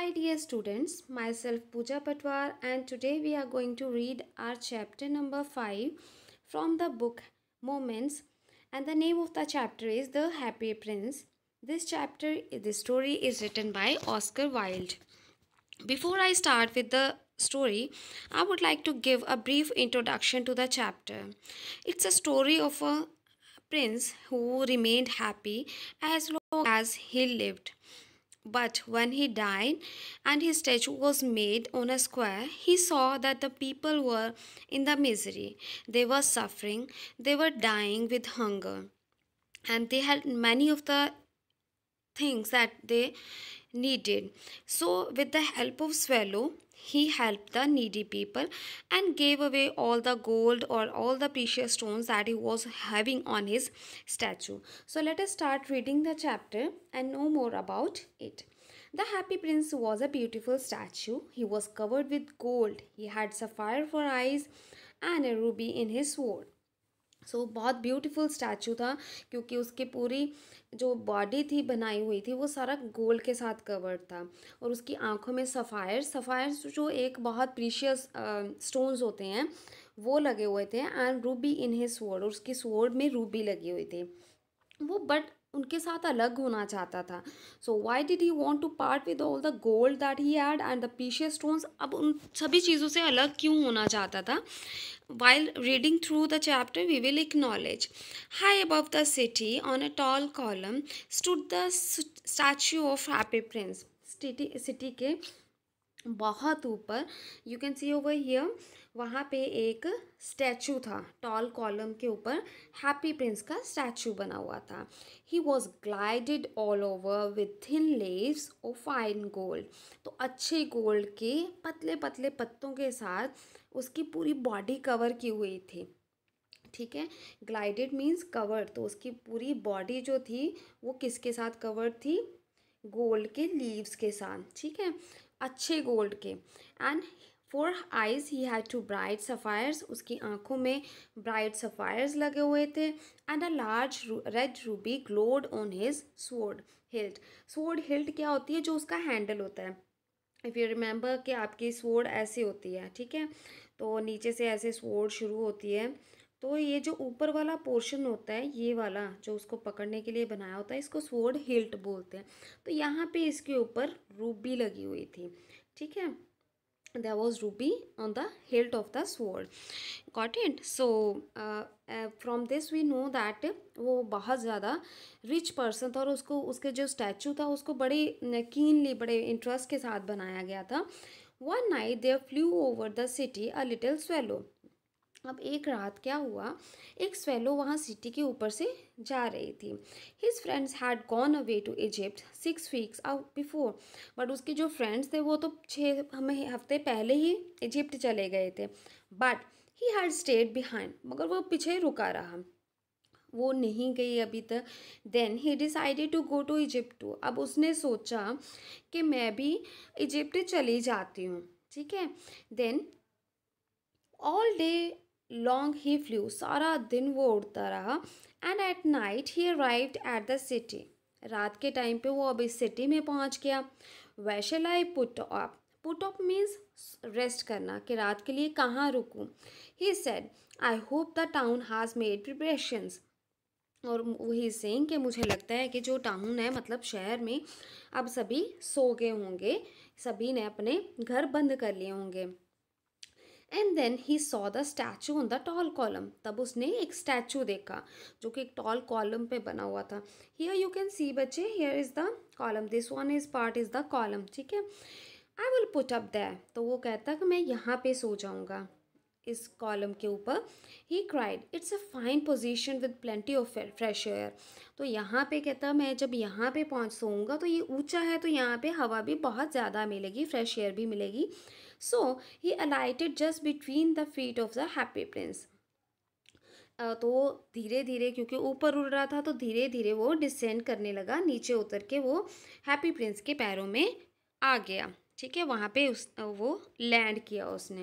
Hi dear students, myself Pooja Patwar and today we are going to read our chapter number 5 from the book Moments and the name of the chapter is The Happy Prince. This chapter, this story is written by Oscar Wilde. Before I start with the story, I would like to give a brief introduction to the chapter. It's a story of a prince who remained happy as long as he lived. But when he died and his statue was made on a square, he saw that the people were in the misery. They were suffering, they were dying with hunger, and they had many of the things that they needed. So, with the help of swallow, he helped the needy people and gave away all the gold or all the precious stones that he was having on his statue. So let us start reading the chapter and know more about it. The happy prince was a beautiful statue. He was covered with gold. He had sapphire for eyes and a ruby in his sword. So so, बहुत beautiful statue था क्योंकि उसकी पूरी जो body थी बनाई हुई थी वो सारा गोल्ड के साथ कवर्ड था और उसकी आंखों में सफ़ायर सफ़ायर जो एक बहुत प्रीशियस स्टोन्स होते हैं वो लगे हुए थे and ruby in his sword और उसकी स्वर्ड में रूबी लगी हुई थी वो बट उनके साथ अलग होना चाहता था so why did you want to part with all the gold that he had and the precious stones अब उन सभी चीज़ों से अलग क्यों होना चाहता था while reading through the chapter we will knowledge high above the city on a tall column stood the statue of happy Prince city के बहुत ऊपर you can see over here वहाँ पे एक स्टैचू था टॉल कॉलम के ऊपर happy prince का स्टैचू बना हुआ था he was gilded all over with thin leaves और फाइन गोल्ड तो अच्छे गोल्ड के पतले पतले पत्तों के साथ उसकी पूरी बॉडी कवर की हुई थी ठीक है ग्लाइडेड मीन्स कवर तो उसकी पूरी बॉडी जो थी वो किसके साथ कवर थी गोल्ड के लीव्स के साथ ठीक है अच्छे गोल्ड के and for eyes he had two bright sapphires उसकी आंखों में ब्राइट सफ़ायर्स लगे हुए थे and a large red ruby glowed on his sword hilt sword hilt क्या होती है जो उसका हैंडल होता है इफ़ यू रिमेंबर कि आपकी स्वॉर्ड ऐसी होती है ठीक है तो नीचे से ऐसे स्वॉर्ड शुरू होती है तो ये जो ऊपर वाला पोर्शन होता है ये वाला जो उसको पकड़ने के लिए बनाया होता है इसको स्वॉर्ड हिल्ट बोलते हैं तो यहाँ पे इसके ऊपर रूबी लगी हुई थी ठीक है there was ruby on the hilt of the sword got it so uh, uh, from this we know that वो बहुत ज़्यादा रिच पर्सन था और उसको उसके जो स्टैचू था उसको बड़े कीनली बड़े इंटरेस्ट के साथ बनाया गया था one night there flew over the city a little swallow अब एक रात क्या हुआ एक स्वेलो वहाँ सिटी के ऊपर से जा रही थी his friends had gone away to Egypt six weeks out before but उसके जो फ्रेंड्स थे वो तो छः हमें हफ्ते पहले ही इजिप्ट चले गए थे but he had stayed behind मगर वो पीछे रुका रहा वो नहीं गई अभी तक then he decided to go to Egypt too अब उसने सोचा कि मैं भी इजिप्ट चली जाती हूँ ठीक है then all day long he flew सारा दिन वो उड़ता रहा and at night he arrived at the city रात के टाइम पे वो अब इस सिटी में पहुंच गया where shall I put off put off means rest करना कि रात के लिए कहाँ रुकूं he said I hope the town has made preparations और वही सेंग कि मुझे लगता है कि जो टाउन है मतलब शहर में अब सभी सो गए होंगे सभी ने अपने घर बंद कर लिए होंगे and then he saw the statue on the tall column तब उसने एक स्टैचू देखा जो कि एक टॉल कॉलम पे बना हुआ था हियर यू कैन सी बच्चे here is the column this one is part is the column ठीक है I will put up there तो वो कहता कि मैं यहाँ पे सो जाऊँगा इस कॉलम के ऊपर he cried it's a fine position with plenty of fresh air तो यहाँ पे कहता मैं जब यहाँ पे पहुँच सोऊँगा तो ये ऊंचा है तो यहाँ पे हवा भी बहुत ज़्यादा मिलेगी फ्रेश एयर भी मिलेगी So he alighted just between the feet of the happy prince. तो धीरे धीरे क्योंकि ऊपर उड़ रहा था तो धीरे धीरे वो डिसेंड करने लगा नीचे उतर के वो हैप्पी प्रिंस के पैरों में आ गया ठीक है वहाँ पे उस वो लैंड किया उसने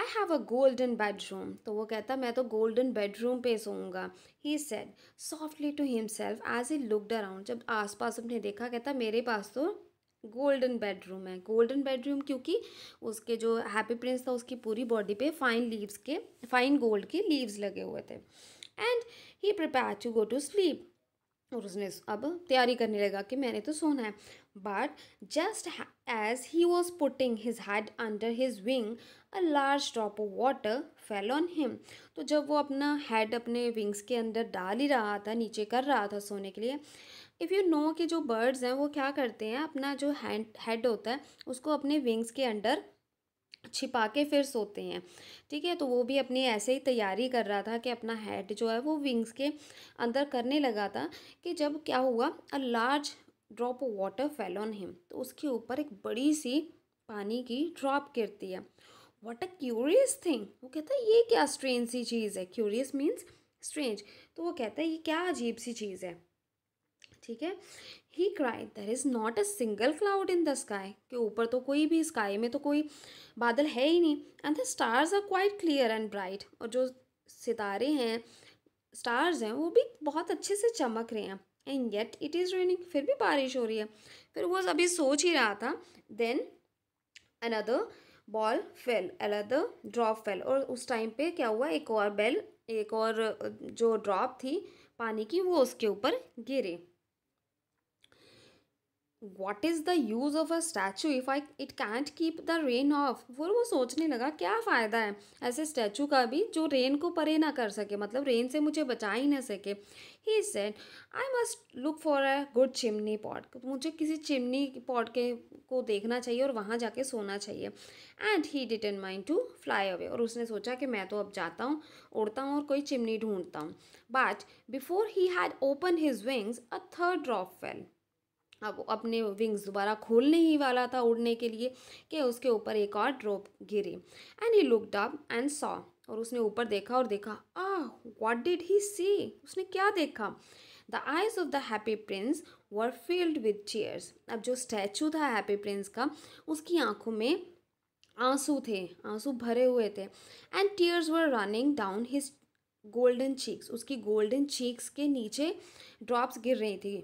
I have a golden bedroom तो वो कहता मैं तो गोल्डन बेडरूम पे सोऊंगा he said softly to himself as he looked around जब आसपास उसने देखा कहता मेरे पास तो गोल्डन बेडरूम है गोल्डन बेडरूम क्योंकि उसके जो हैप्पी प्रिंस था उसकी पूरी बॉडी पे फाइन लीव्स के फाइन गोल्ड के लीव्स लगे हुए थे and he prepare to go to sleep और उसने अब तैयारी करने लगा कि मैंने तो सोना है but just as he was putting his head under his wing a large drop of water fell on him तो जब वो अपना हेड अपने विंग्स के अंदर डाल ही रहा था नीचे कर रहा था सोने के लिए इफ़ यू नो कि जो बर्ड्स हैं वो क्या करते हैं अपना जो हैंड हेड होता है उसको अपने विंग्स के अंडर छिपा के फिर सोते हैं ठीक है तो वो भी अपनी ऐसे ही तैयारी कर रहा था कि अपना हेड जो है वो विंग्स के अंदर करने लगा था कि जब क्या हुआ a large drop of water fell on him तो उसके ऊपर एक बड़ी सी पानी की ड्रॉप गिरती है वॉट अ क्यूरियस थिंग वो कहता है ये क्या स्ट्रेंज सी चीज़ है क्यूरियस मीन्स स्ट्रेंज तो वो कहता है ये क्या अजीब सी चीज़ है ठीक है he cry there is not a single cloud in the sky के ऊपर तो कोई भी स्काई में तो कोई बादल है ही नहीं and the stars are quite clear and bright और जो सितारे हैं स्टार्स हैं वो भी बहुत अच्छे से चमक रहे हैं and yet it is raining फिर भी बारिश हो रही है फिर वो अभी सोच ही रहा था then another ball fell another drop fell और उस टाइम पे क्या हुआ एक और बेल एक और जो ड्रॉप थी पानी की वो उसके ऊपर गिरे what is the use of a statue if I it can't keep the rain off वो वो सोचने लगा क्या फ़ायदा है ऐसे स्टैचू का भी जो रेन को परे ना कर सके मतलब रेन से मुझे बचा ही ना सके he said I must look for a good chimney pot मुझे किसी चिमनी पॉट के को देखना चाहिए और वहाँ जाके सोना चाहिए and he determined to fly away और उसने सोचा कि मैं तो अब जाता हूँ उड़ता हूँ और कोई चिमनी ढूंढता हूँ but before he had open his wings a third drop fell अब अपने विंग्स दोबारा खोलने ही वाला था उड़ने के लिए कि उसके ऊपर एक और ड्रॉप गिरे and he looked up and saw और उसने ऊपर देखा और देखा आ व्हाट डिड ही सी उसने क्या देखा the eyes of the happy Prince were filled with tears अब जो स्टैचू था हैप्पी प्रिंस का उसकी आंखों में आंसू थे आंसू भरे हुए थे and tears were running down his golden cheeks उसकी गोल्डन चीक्स के नीचे ड्रॉप्स गिर रही थी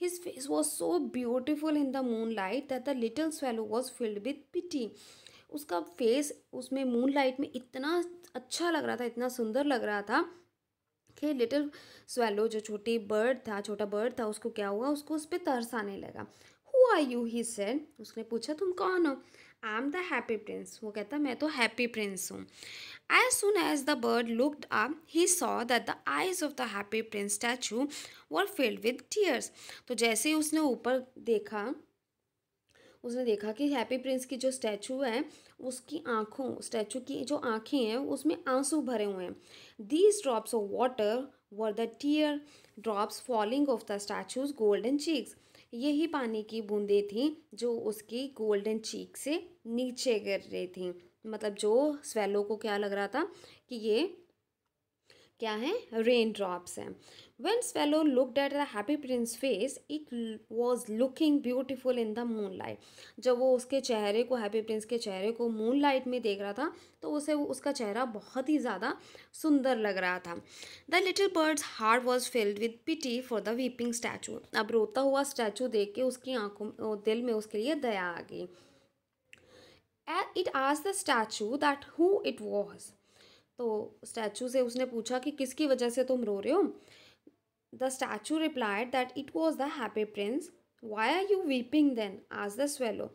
His face was so beautiful in the moonlight that the little swallow was filled with pity. उसका फेस उसमें मून लाइट में इतना अच्छा लग रहा था इतना सुंदर लग रहा था कि लिटिल स्वेलो जो छोटी बर्ड था छोटा बर्ड था उसको क्या हुआ उसको उस पर तरस आने लगा who are you he said उसने पूछा तुम कौन हो I am the happy Prince वो कहता मैं तो हैप्पी प्रिंस हूँ As soon as the bird looked up, he saw that the eyes of the happy prince statue were filled with tears. तो जैसे ही उसने ऊपर देखा उसने देखा कि हैप्पी प्रिंस की जो स्टैचू है उसकी आँखों स्टैचू की जो आँखें हैं उसमें आंसू भरे हुए हैं these drops of water were the tear drops falling of the statue's golden cheeks यही पानी की बूंदें थीं जो उसकी गोल्डन चीक से नीचे गिर रही थी मतलब जो स्वेलो को क्या लग रहा था कि ये क्या है रेन ड्रॉप्स हैं when swallow looked at the happy Prince face it was looking beautiful in the moon light जब वो उसके चेहरे को हैप्पी प्रिंस के चेहरे को मून लाइट में देख रहा था तो उसे उसका चेहरा बहुत ही ज़्यादा सुंदर लग रहा था the little bird's heart was filled with pity for the weeping statue अब रोता हुआ स्टैचू देख के उसकी आंखों दिल में उसके लिए दया आ गई इट आज the statue that who it was तो स्टैचू से उसने पूछा कि किसकी वजह से तुम रो रहे हो the statue replied that it was the happy Prince why are you weeping then आज द स्वेलो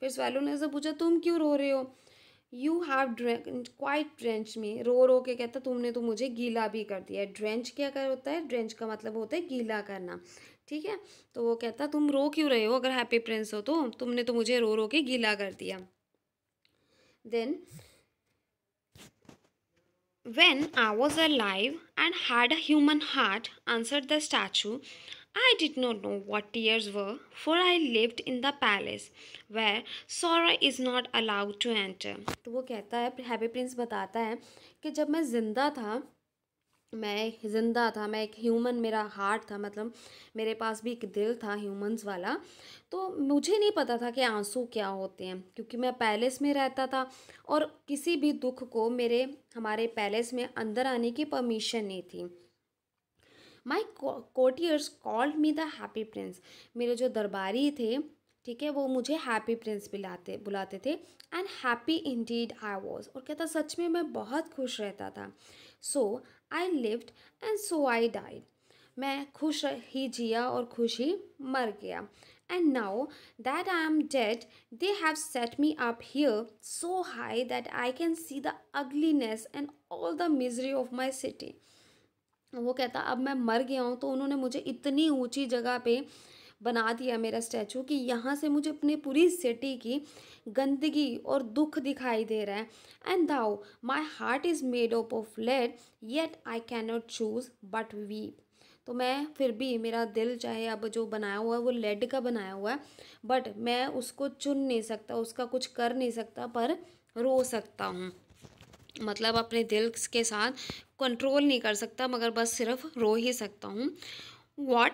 फिर स्वेलो ने उसे पूछा तुम क्यों रो रहे हो यू हैव क्वाइट ड्रेंच में रो रो के कहता तुमने तो मुझे गीला भी कर दिया ड्रेंच क्या कर होता है ड्रेंच का मतलब होता है गीला करना ठीक है तो वो कहता तुम रो क्यों रहे हो अगर हैप्पी प्रिंस हो तो तुमने तो मुझे रो रो के गीला कर दिया Then, when I was alive and had a human heart, answered the statue, I did not know what tears were, for I lived in the palace where sorrow is not allowed to enter. to wo kehta hai happy prince batata hai ki jab main zinda tha मैं एक ज़िंदा था मैं एक human मेरा heart था मतलब मेरे पास भी एक दिल था ह्यूमंस वाला तो मुझे नहीं पता था कि आंसू क्या होते हैं क्योंकि मैं पैलेस में रहता था और किसी भी दुख को मेरे हमारे पैलेस में अंदर आने की परमिशन नहीं थी my courtiers called me the happy Prince मेरे जो दरबारी थे ठीक है वो मुझे हैप्पी प्रिंस बुलाते बुलाते थे and happy indeed I was और कहता सच में मैं बहुत खुश रहता था so I lived and so I died मैं खुश ही जिया और खुश ही मर गया and now that I am dead they have set me up here so high that I can see the ugliness and all the misery of my city वो कहता अब मैं मर गया हूँ तो उन्होंने मुझे इतनी ऊंची जगह पे uh, बना दिया मेरा स्टैचू कि यहाँ से मुझे अपने पूरी सिटी की गंदगी और दुख दिखाई दे रहा है and though my heart is made up of lead yet I can not choose but weep तो मैं फिर भी मेरा दिल चाहे अब जो बनाया हुआ है वो लेड का बनाया हुआ है बट मैं उसको चुन नहीं सकता उसका कुछ कर नहीं सकता पर रो सकता हूँ मतलब अपने दिल के साथ कंट्रोल नहीं कर सकता मगर बस सिर्फ रो ही सकता हूँ what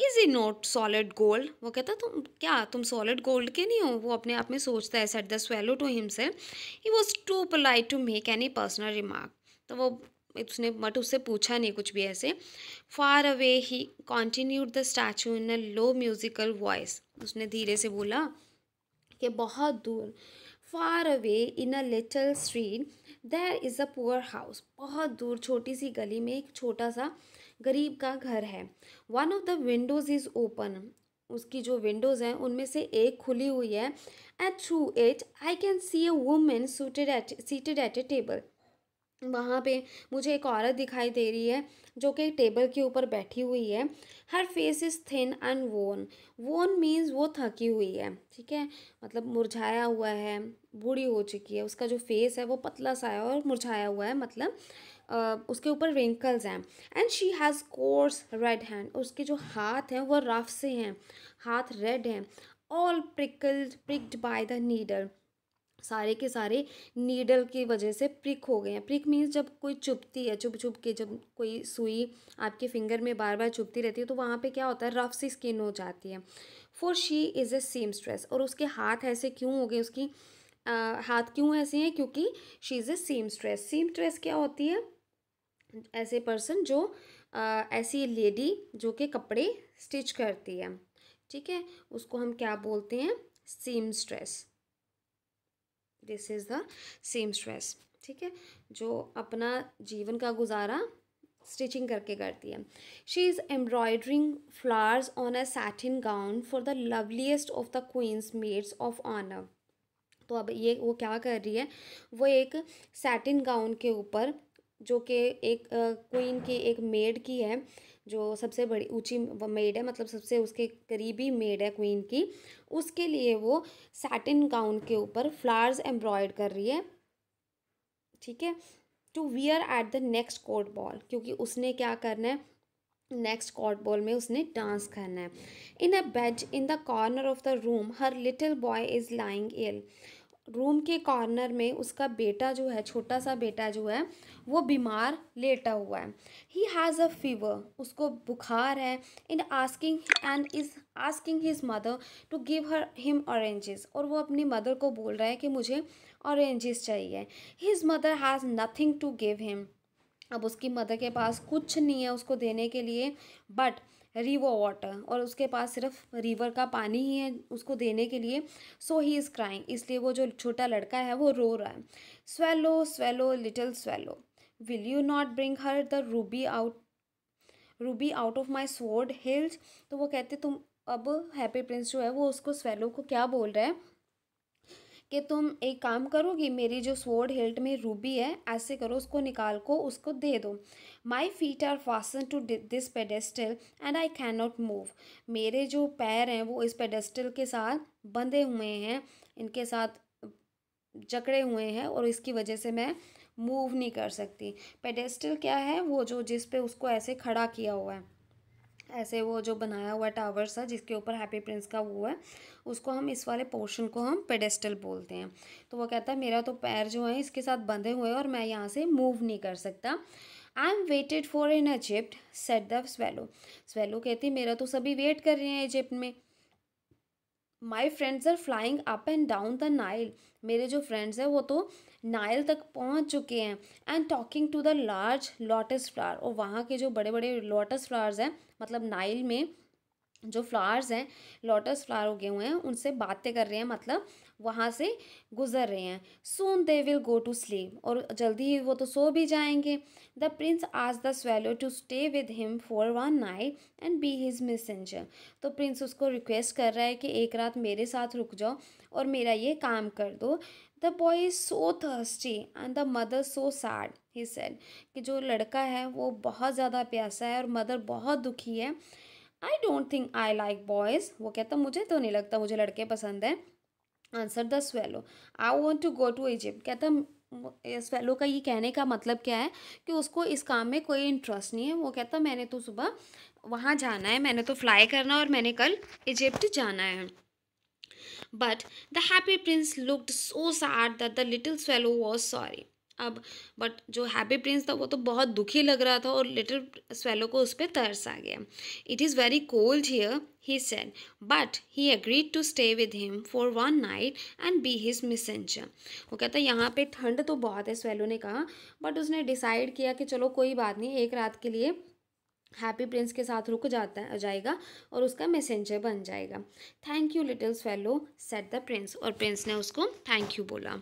is he not solid gold वो कहता तुम क्या तुम सॉलिड गोल्ड के नहीं हो वो अपने आप में सोचता है said the swallow to say he was too polite to make any personal remark तो वो उसने बट उससे पूछा नहीं कुछ भी ऐसे फार अवे ही continued the statue in a low musical voice उसने धीरे से बोला कि बहुत दूर far away in a little street there is a poor house बहुत दूर छोटी सी गली में एक छोटा सा गरीब का घर है one of the windows is open उसकी जो विंडोज़ हैं उनमें से एक खुली हुई है and through it I can see a woman seated at seated at a table वहाँ पे मुझे एक औरत दिखाई दे रही है जो कि टेबल के ऊपर बैठी हुई है her face is thin and worn worn means वो थकी हुई है ठीक है मतलब मुरझाया हुआ है बूढ़ी हो चुकी है उसका जो फेस है वो पतला सा है और मुरझाया हुआ है मतलब उसके ऊपर रिंकल्स हैं and she has coarse red hand उसके जो हाथ हैं वो रफ से हैं हाथ रेड हैं all prickled pricked by the needle सारे के सारे नीडल की वजह से प्रिक हो गए हैं प्रिक मीन्स जब कोई चुपती है चुप चुप के जब कोई सुई आपके फिंगर में बार बार चुपती रहती है तो वहाँ पे क्या होता है रफ सी स्किन हो जाती है for she is a seamstress और उसके हाथ ऐसे क्यों हो गए उसकी आ, हाथ क्यों ऐसे हैं क्योंकि she is a seamstress seamstress क्या होती है ऐसे पर्सन जो आ, ऐसी लेडी जो कि कपड़े स्टिच करती है ठीक है उसको हम क्या बोलते हैं seamstress this is the seamstress ठीक है जो अपना जीवन का गुजारा स्टिचिंग करके करती है she is embroidering flowers on a satin gown for the loveliest of the queen's maids of honour तो अब ये वो क्या कर रही है वो एक सैटिन गाउन के ऊपर जो कि एक क्वीन की एक मेड की है जो सबसे बड़ी ऊंची मेड है मतलब सबसे उसके करीबी मेड है क्वीन की उसके लिए वो सैटिन गाउन के ऊपर फ्लावर्स एम्ब्रॉयड कर रही है ठीक है to wear at the next court ball क्योंकि उसने क्या करना है नेक्स्ट कॉर्ड बॉल में उसने डांस करना है in a bed in the corner of the room her little boy is lying ill room के कॉर्नर में उसका बेटा जो है छोटा सा बेटा जो है वो बीमार लेटा हुआ है ही हैज़ अ फीवर उसको बुखार है in asking and is asking his mother to give her him oranges और वो अपनी मदर को बोल रहा है कि मुझे ऑरेंजेस चाहिए his mother has nothing to give him अब उसकी मदर के पास कुछ नहीं है उसको देने के लिए बट रिवो वाटर और उसके पास सिर्फ रिवर का पानी ही है उसको देने के लिए सो ही इज़ क्राइंग इसलिए वो जो छोटा लड़का है वो रो रहा है swallow swallow little swallow will you not bring her the ruby out ruby out of my sword hilts तो वो कहते तुम अब हैप्पी प्रिंस जो है वो उसको स्वेलो को क्या बोल रहा है कि तुम एक काम करो कि मेरी जो स्वॉर्ड हेल्ट में रूबी है ऐसे करो उसको निकाल को उसको दे दो my feet are fastened to this pedestal and I can not move मेरे जो पैर हैं वो इस पेडेस्टल के साथ बंधे हुए हैं इनके साथ जकड़े हुए हैं और इसकी वजह से मैं मूव नहीं कर सकती पेडेस्टल क्या है वो जो जिस पे उसको ऐसे खड़ा किया हुआ है ऐसे वो जो बनाया हुआ टावर सा जिसके ऊपर हैप्पी प्रिंस का वो है उसको हम इस वाले पोर्शन को हम पेडेस्टल बोलते हैं तो वो कहता है मेरा तो पैर जो है इसके साथ बंधे हुए और मैं यहाँ से मूव नहीं कर सकता I am waited for in Egypt said the swallow swallow कहती मेरा तो सभी वेट कर रहे हैं इजिप्ट में my friends are flying up and down the Nile मेरे जो फ्रेंड्स हैं वो तो नाइल तक पहुंच चुके हैं and talking to the large lotus flower और वहाँ के जो बड़े बड़े लोटस फ्लावर्स हैं मतलब नाइल में जो फ्लावर्स हैं लोटस फ्लावर उगे हुए हैं उनसे बातें कर रहे हैं मतलब वहाँ से गुजर रहे हैं soon they will go to sleep और जल्दी ही वो तो सो भी जाएंगे द प्रिंस आज the swallow to stay with him for one night and be his messenger तो प्रिंस उसको रिक्वेस्ट कर रहा है कि एक रात मेरे साथ रुक जाओ और मेरा ये काम कर दो the boy is so thirsty and the mother so sad he said कि जो लड़का है वो बहुत ज़्यादा प्यासा है और मदर बहुत दुखी है I don't think I like boys वो कहता मुझे तो नहीं लगता मुझे लड़के पसंद हैं answer the swallow I want to go to Egypt कहता स्वेलो का ये कहने का मतलब क्या है कि उसको इस काम में कोई इंटरेस्ट नहीं है वो कहता मैंने तो सुबह वहाँ जाना है मैंने तो फ्लाई करना और मैंने कल इजिप्ट जाना है but the happy Prince looked so sad that the little swallow was sorry अब बट जो हैप्पी प्रिंस था वो तो बहुत दुखी लग रहा था और लिटिल स्वेलो को उस पर तरस आ गया it is very cold here he said but he agreed to stay with him for one night and be his messenger वो कहता है यहाँ पे ठंड तो बहुत है स्वेलो ने कहा बट उसने डिसाइड किया कि चलो कोई बात नहीं एक रात के लिए हैप्पी प्रिंस के साथ रुक जाता है जाएगा और उसका मैसेंजर बन जाएगा thank you little swallow said the prince और प्रिंस ने उसको थैंक यू बोला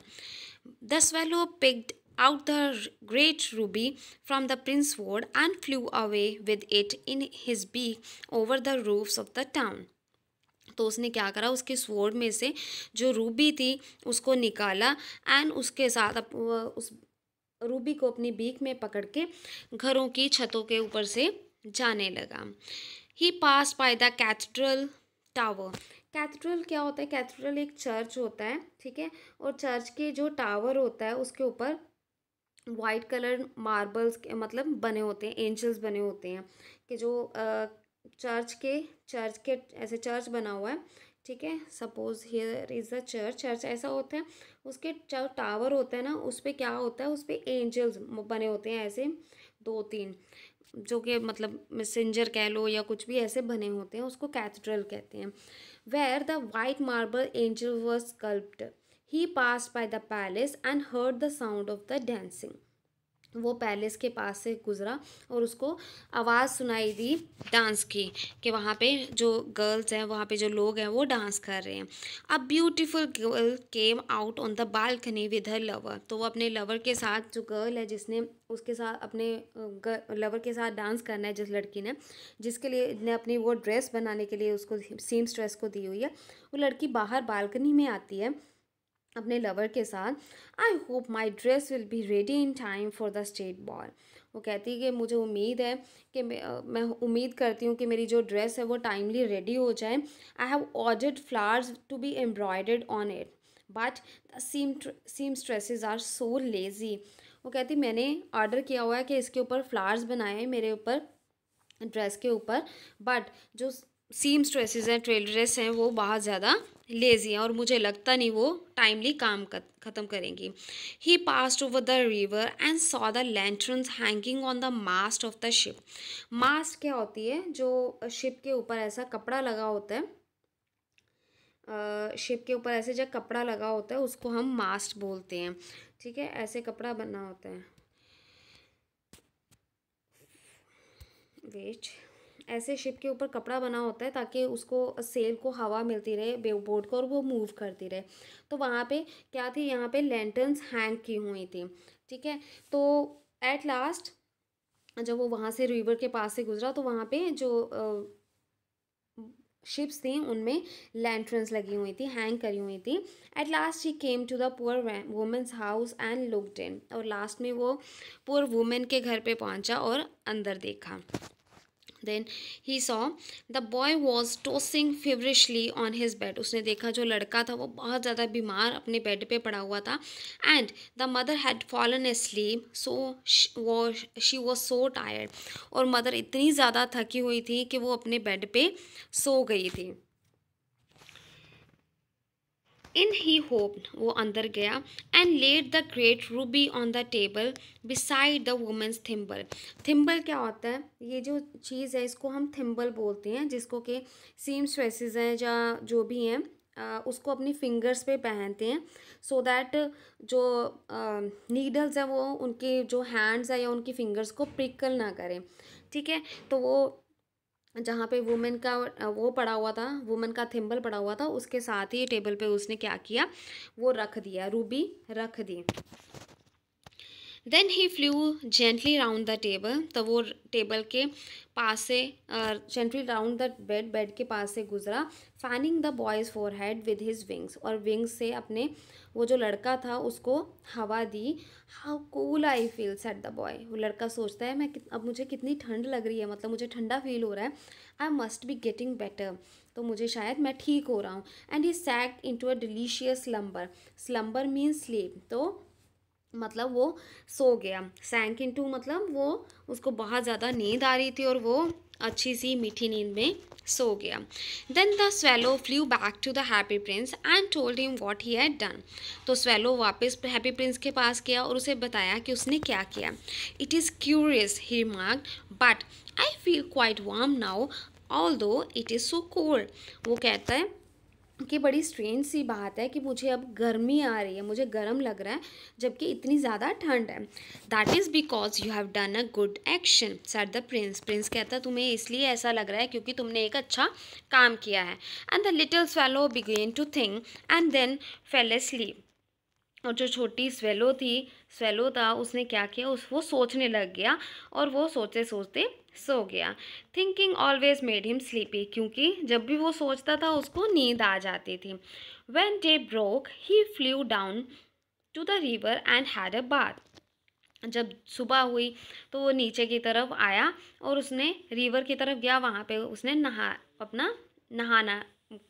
the swallow picked out the great ruby from the prince sword and flew away with it in his beak over the roof of the town तो उसने क्या करा उसके sword में से जो रूबी थी उसको निकाला एंड उसके साथ अप, उस रूबी को अपनी बीक में पकड़ के घरों की छतों के ऊपर से जाने लगा he passed by the cathedral tower cathedral क्या होता है कैथड्रल एक चर्च होता है ठीक है और चर्च के जो टावर होता है उसके ऊपर वाइट कलर मार्बल्स के मतलब बने होते हैं एंजल्स बने होते हैं कि जो चर्च के चर्च के ऐसे चर्च बना हुआ है ठीक है suppose here is the church church ऐसा होता है उसके जो टावर होता है ना उस पर क्या होता है उस पर एंजल्स बने होते हैं ऐसे दो तीन जो कि मतलब मैसेंजर कह लो या कुछ भी ऐसे बने होते हैं उसको कैथेड्रल कहते हैं where the white marble angel was sculpted he passed by the palace and heard the sound of the dancing वो पैलेस के पास से गुज़रा और उसको आवाज़ सुनाई दी डांस की कि वहाँ पे जो गर्ल्स हैं वहाँ पे जो लोग हैं वो डांस कर रहे हैं a beautiful girl came out on the balcony with her lover तो वो अपने लवर के साथ जो गर्ल है जिसने उसके साथ अपने लवर के साथ डांस करना है जिस लड़की ने जिसके लिए ने अपनी वो ड्रेस बनाने के लिए उसको सीम्स स्ट्रेस को दी हुई है वो लड़की बाहर बालकनी में आती है अपने लवर के साथ I hope my dress will be ready in time for the state ball वो कहती है कि मुझे उम्मीद है कि मैं मैं उम्मीद करती हूँ कि मेरी जो ड्रेस है वो टाइमली रेडी हो जाए I have ordered flowers to be embroidered on it but seam seam are so lazy वो कहती मैंने ऑर्डर किया हुआ है कि इसके ऊपर फ्लावर्स बनाए हैं मेरे ऊपर ड्रेस के ऊपर बट जो सीम स्ट्रेस हैं ट्रेल ड्रेस हैं वो बहुत ज़्यादा लेजी हैं और मुझे लगता नहीं वो टाइमली काम ख़त्म करेंगी he passed over the river and saw the lanterns hanging on the mast of the ship mast क्या होती है जो शिप के ऊपर ऐसा कपड़ा लगा होता है शिप के ऊपर ऐसे जब कपड़ा लगा होता है उसको हम मास्ट बोलते हैं ठीक है ऐसे कपड़ा बना होता है वेट ऐसे शिप के ऊपर कपड़ा बना होता है ताकि उसको सेल को हवा मिलती रहे बोर्ड को और वो मूव करती रहे तो वहाँ पे क्या थी यहाँ पे लेंटर्स हैंग की हुई थी ठीक है तो एट लास्ट जब वो वहाँ से रिवर के पास से गुजरा तो वहाँ पे जो शिप्स थी उनमें लैंट्रंस लगी हुई थी हैंग करी हुई थी at last she came to the poor woman's house and looked in और लास्ट में वो पुअर वुमेन के घर पे पहुंचा और अंदर देखा then he saw the boy was tossing feverishly on his bed उसने देखा जो लड़का था वो बहुत ज़्यादा बीमार अपने बेड पे पड़ा हुआ था and the mother had fallen asleep so वो शी वॉज सो टायर्ड और मदर इतनी ज़्यादा थकी हुई थी कि वो अपने बेड पे सो गई थी इन ही होप वो अंदर गया and laid the great ruby on the table beside the woman's thimble thimble क्या होता है ये जो चीज़ है इसको हम थिम्बल बोलते हैं जिसको कि सीम स्ट्रेसेस हैं या जो भी हैं उसको अपनी फिंगर्स पे पहनते हैं सो so दैट जो नीडल्स हैं वो उनके जो हैंड्स हैं या उनकी फिंगर्स को प्रिकल ना करें ठीक है तो वो जहाँ पे वुमेन का वो पड़ा हुआ था वुमेन का थिम्बल पड़ा हुआ था उसके साथ ही टेबल पे उसने क्या किया वो रख दिया रूबी रख दी then he flew gently round the table तो वो टेबल के पास से gently round the bed bed के पास से गुजरा fanning the boy's forehead with his wings और विंग्स से अपने वो जो लड़का था उसको हवा दी how cool I feel said the boy वो लड़का सोचता है मैं अब मुझे कितनी ठंड लग रही है मतलब मुझे ठंडा फील हो रहा है I must be getting better तो मुझे शायद मैं ठीक हो रहा हूँ एंड ही सैक्ट into a delicious slumber slumber means sleep तो मतलब वो सो गया सैंक इन टू मतलब वो उसको बहुत ज़्यादा नींद आ रही थी और वो अच्छी सी मीठी नींद में सो गया then the swallow flew back to the happy Prince and told him what he had done तो स्वेलो वापस हैप्पी प्रिंस के पास गया और उसे बताया कि उसने क्या किया it is curious he remarked but I feel quite warm now although it is so cold वो कहता है कि बड़ी स्ट्रेंज सी बात है कि मुझे अब गर्मी आ रही है मुझे गर्म लग रहा है जबकि इतनी ज़्यादा ठंड है that is because you have done a good action said the prince prince कहता है तुम्हें इसलिए ऐसा लग रहा है क्योंकि तुमने एक अच्छा काम किया है and the little swallow began to think and then fell sleep और जो छोटी स्वेलो थी स्वेलो था उसने क्या किया उस वो सोचने लग गया और वो सोचते सोचते सो गया thinking always made him sleepy क्योंकि जब भी वो सोचता था उसको नींद आ जाती थी when day broke he flew down to the river and had a bath जब सुबह हुई तो वो नीचे की तरफ आया और उसने रिवर की तरफ गया वहाँ पे उसने नहा अपना नहाना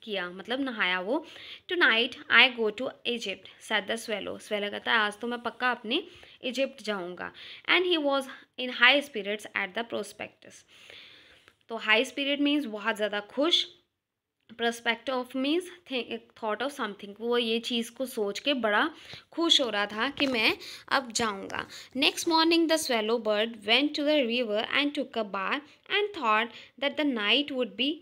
किया मतलब नहाया वो tonight I go to Egypt said the swallow swallow कहता है आज तो मैं पक्का अपने इजिप्ट जाऊँगा and he was in high spirits at the prospects तो हाई स्पिरिट मीन्स बहुत ज़्यादा खुश prospect of means thought of something वो ये चीज़ को सोच के बड़ा खुश हो रहा था कि मैं अब जाऊँगा next morning the swallow bird went to the river and took a bath and thought that the night would be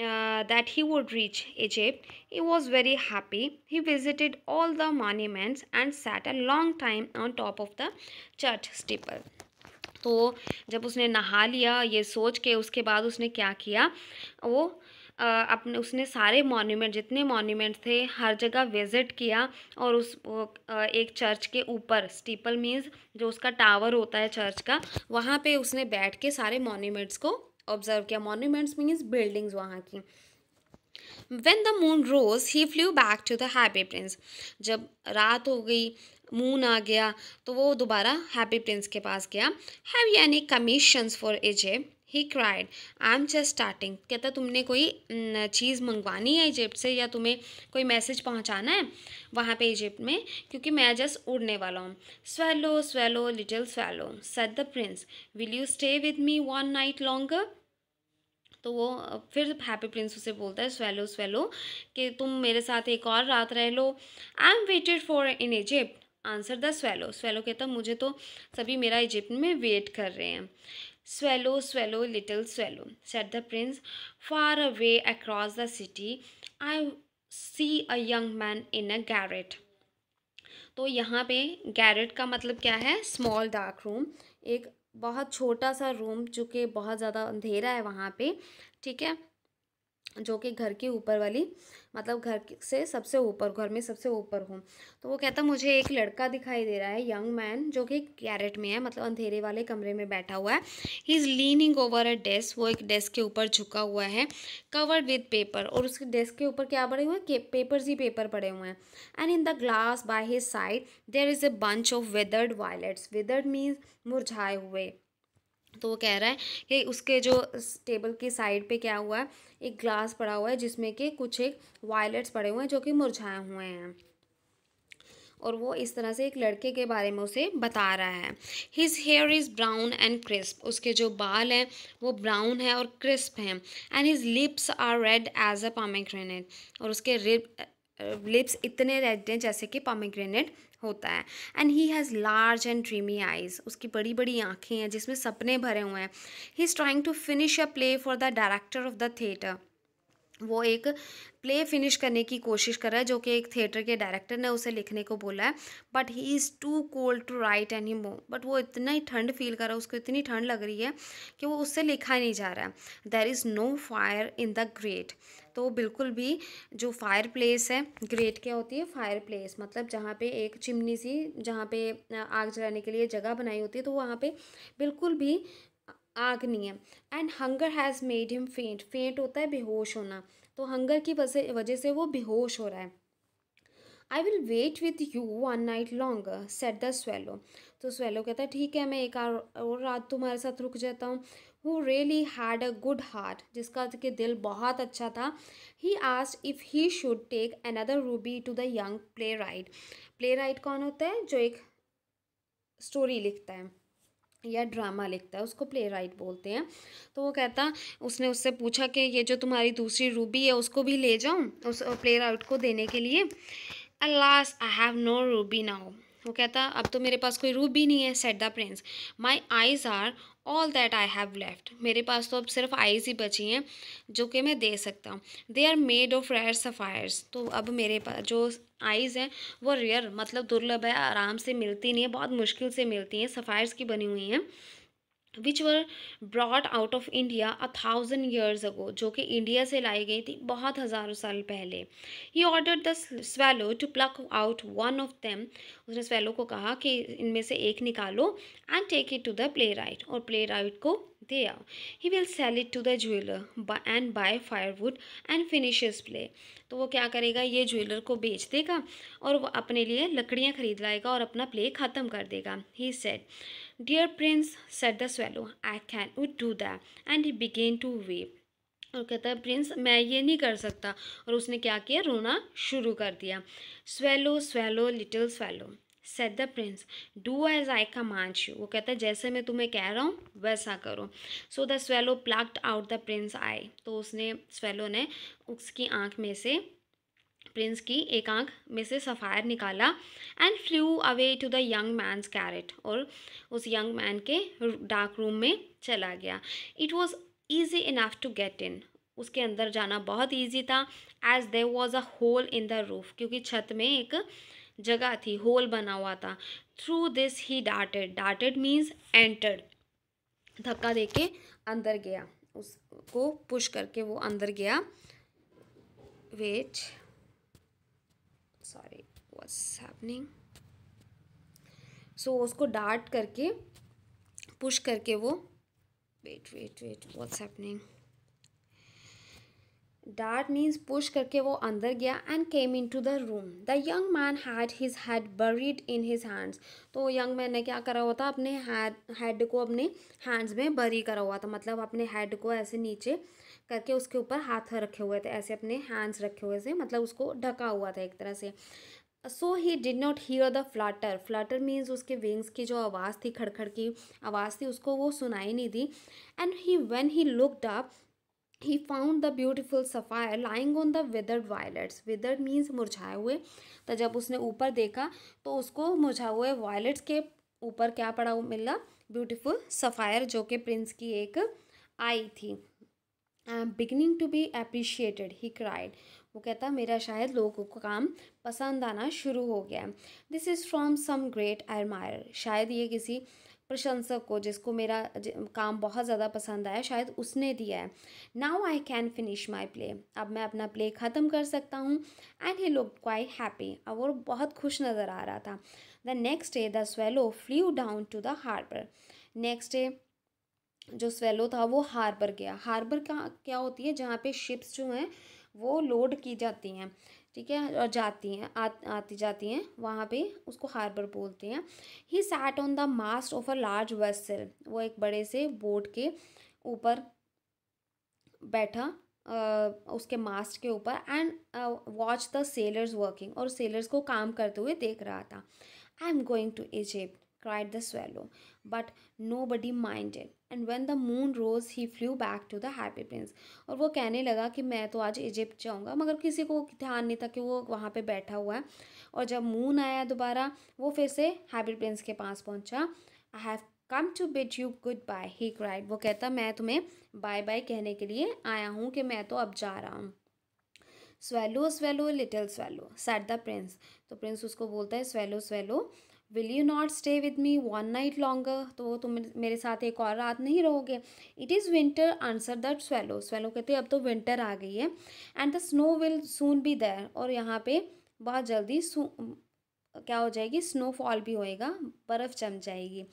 uh, that he would reach Egypt, he was very happy. He visited all the monuments and sat a long time on top of the church steeple. तो जब उसने नहा लिया ये सोच के उसके बाद उसने क्या किया वो uh, अपने उसने सारे मॉन्यूमेंट जितने मॉन्यूमेंट थे हर जगह विज़िट किया और उस uh, एक चर्च के ऊपर स्टीपल मीन्स जो उसका टावर होता है चर्च का वहाँ पे उसने बैठ के सारे मॉन्यूमेंट्स को ऑब्जर्व किया मॉन्यूमेंट्स मीन्स बिल्डिंग्स वहाँ की when the moon rose he flew back to the happy prince जब रात हो गई मून आ गया तो वो दोबारा हैप्पी प्रिंस के पास गया have you any commissions for Egypt he cried I am just starting कहता तुमने कोई चीज़ मंगवानी है इजिप्ट से या तुम्हें कोई मैसेज पहुँचाना है वहाँ पे इजिप्ट में क्योंकि मैं जस्ट उड़ने वाला हूँ swallow swallow little swallow said the prince will you stay with me one night longer तो वो फिर हैप्पी प्रिंस उसे बोलता है स्वेलो स्वेलो कि तुम मेरे साथ एक और रात रह लो I am waited for in Egypt answer the swallow swallow कहता मुझे तो सभी मेरा इजिप्ट में वेट कर रहे हैं swallow swallow little swallow said the prince far away across the city I see a young man in a garret तो यहाँ पे गैरेट का मतलब क्या है स्मॉल डार्क रूम एक बहुत छोटा सा रूम चूँकि बहुत ज़्यादा अंधेरा है वहाँ पे ठीक है जो कि घर के ऊपर वाली मतलब घर से सबसे ऊपर घर में सबसे ऊपर हूँ तो वो कहता मुझे एक लड़का दिखाई दे रहा है यंग मैन जो कि कैरेट में है मतलब अंधेरे वाले कमरे में बैठा हुआ है he is leaning over a desk वो एक डेस्क के ऊपर झुका हुआ है कवर्ड विद पेपर और उसके डेस्क के ऊपर क्या पड़े हुए हैं पेपर्स ही पेपर पड़े हुए हैं and in the glass by his side there is a bunch of withered violets withered means मुरझाए हुए तो वो कह रहा है कि उसके जो टेबल की साइड पे क्या हुआ है एक ग्लास पड़ा हुआ है जिसमें कि कुछ एक वायलेट्स पड़े हुए हैं जो कि मुरझाए हुए हैं और वो इस तरह से एक लड़के के बारे में उसे बता रहा है his hair is brown and crisp उसके जो बाल हैं वो ब्राउन है और क्रिस्प हैं and his lips are red as a pomegranate और उसके रिप लिप्स इतने रहते हैं जैसे कि पॉमीग्रेनेट होता है and he has large and dreamy eyes उसकी बड़ी बड़ी आँखें हैं जिसमें सपने भरे हुए हैं he is trying to finish a play for the director of the theatre वो एक प्ले फिनिश करने की कोशिश कर रहा है जो कि एक थिएटर के डायरेक्टर ने उसे लिखने को बोला है but he is too cold to write any more but वो इतना ही ठंड फील कर रहा है उसको इतनी ठंड लग रही है कि वो उससे लिखा ही नहीं जा रहा है there is no fire in the grate तो बिल्कुल भी जो फायर प्लेस है ग्रेट क्या होती है फायर प्लेस मतलब जहाँ पे एक चिमनी सी जहाँ पे आग जलाने के लिए जगह बनाई होती है तो वहाँ पे बिल्कुल भी आग नहीं है and hunger has made him faint faint होता है बेहोश होना तो हंगर की वजह से वो बेहोश हो रहा है I will wait with you one night long said the swallow तो स्वेलो कहता है ठीक है मैं एक और रात तुम्हारे साथ रुक जाता हूँ who really had a good heart जिसका कि दिल बहुत अच्छा था he asked if he should take another ruby to the young playwright playwright कौन होता है जो एक स्टोरी लिखता है या ड्रामा लिखता है उसको प्ले राइट बोलते हैं तो वो कहता उसने उससे पूछा कि ये जो तुम्हारी दूसरी रूबी है उसको भी ले जाऊँ उस प्ले राइट को देने के लिए at last I have no ruby now वो कहता अब तो मेरे पास कोई रूप भी नहीं है said the prince my eyes are all that I have left मेरे पास तो अब सिर्फ आईज ही बची हैं जो कि मैं दे सकता हूँ they are made of rare sapphires तो अब मेरे पास जो आइज़ हैं वो रेयर मतलब दुर्लभ है आराम से मिलती नहीं है बहुत मुश्किल से मिलती हैं सफ़ायर्स की बनी हुई हैं which were brought out of India a thousand years ago जो कि इंडिया से लाई गई थी बहुत हज़ारों साल पहले he order the swallow to pluck out one of them उसने स्वेलो को कहा कि इनमें से एक निकालो and take it to the playwright और प्ले राइट को दे आओ he will sell it to the jeweller and buy firewood and finishes play तो वो क्या करेगा ये ज्वेलर को बेच देगा और वो अपने लिए लकड़ियाँ खरीद लाएगा और अपना प्ले ख़त्म कर देगा he said Dear prince, said the swallow, I cannot do that. And he began to weep. और कहता है प्रिंस मैं ये नहीं कर सकता और उसने क्या किया रोना शुरू कर दिया swallow swallow little swallow said the prince do as I command you वो कहता है जैसे मैं तुम्हें कह रहा हूँ वैसा करो so the swallow plucked out the prince eye तो उसने स्वेलो ने उसकी आँख में से प्रिंस की एक आंख में से सफ़ायर निकाला and flew away to the young man's garret और उस यंग मैन के डार्क रूम में चला गया it was easy enough to get in उसके अंदर जाना बहुत ईजी था as there was a hole in the roof क्योंकि छत में एक जगह थी होल बना हुआ था through this he darted darted means entered धक्का दे के अंदर गया उसको पुश करके वो अंदर गया वेट वॉट्स हैपनिंग सो उसको डार्ट करके पुश करके वो wait wait wait what's happening dart means push करके वो अंदर गया and came into the room the young man had his head buried in his hands तो यंग मैन ने क्या करा हुआ था अपने हैड को अपने हैंड्स में बरी करा हुआ था मतलब अपने हैड को ऐसे नीचे करके उसके ऊपर हाथ रखे हुए थे ऐसे अपने हैंड्स रखे हुए थे मतलब उसको ढका हुआ था एक तरह से so he did not hear the flutter flutter means उसके विंग्स की जो आवाज़ थी खड़खड़ की आवाज़ थी उसको वो सुनाई नहीं दी and he when he looked up he found the beautiful sapphire lying on the withered violets withered means मुरझाए हुए तो जब उसने ऊपर देखा तो उसको मुरझाए हुए वायलेट्स के ऊपर क्या पड़ा मिला ब्यूटिफुल सफ़ायर जो कि प्रिंस की एक आई थी beginning to be appreciated he cried वो कहता मेरा शायद लोगों को काम पसंद आना शुरू हो गया this is from some great admirer शायद ये किसी प्रशंसक को जिसको मेरा काम बहुत ज़्यादा पसंद आया शायद उसने दिया है now I can finish my play अब मैं अपना प्ले ख़त्म कर सकता हूँ and he look quite happy अब वो बहुत खुश नज़र आ रहा था the next day the swallow flew down to the harbour next day जो स्वेलो था वो हार्बर गया हार्बर का क्या होती है जहाँ पे शिप्स जो हैं वो लोड की जाती हैं ठीक है और जाती हैं आ, आती जाती हैं वहाँ पे उसको हार्बर बोलते हैं he sat on the mast of a large vessel वो एक बड़े से बोट के ऊपर बैठा उसके मास्ट के ऊपर and watch the sailors working और सेलर्स को काम करते हुए देख रहा था I am going to Egypt cried the swallow. But nobody minded. And when the moon rose he flew back to the happy prince और वो कहने लगा कि मैं तो आज इजिप्ट जाऊँगा मगर किसी को ध्यान नहीं था कि वो वहाँ पे बैठा हुआ है और जब मून आया दोबारा वो फिर से हैप्पी प्रिंस के पास पहुँचा I have come to bid you goodbye he cried वो कहता मैं तुम्हें बाय बाय कहने के लिए आया हूँ कि मैं तो अब जा रहा हूँ swallow swallow little swallow said the prince तो प्रिंस उसको बोलता है swallow swallow will you not stay with me one night longer तो तुम मेरे साथ एक और रात नहीं रहोगे it is winter answer that swallow swallow कहते हैं अब तो विंटर आ गई है and the snow will soon be there और यहाँ पे बहुत जल्दी क्या हो जाएगी स्नोफॉल भी होएगा बर्फ़ जम जाएगी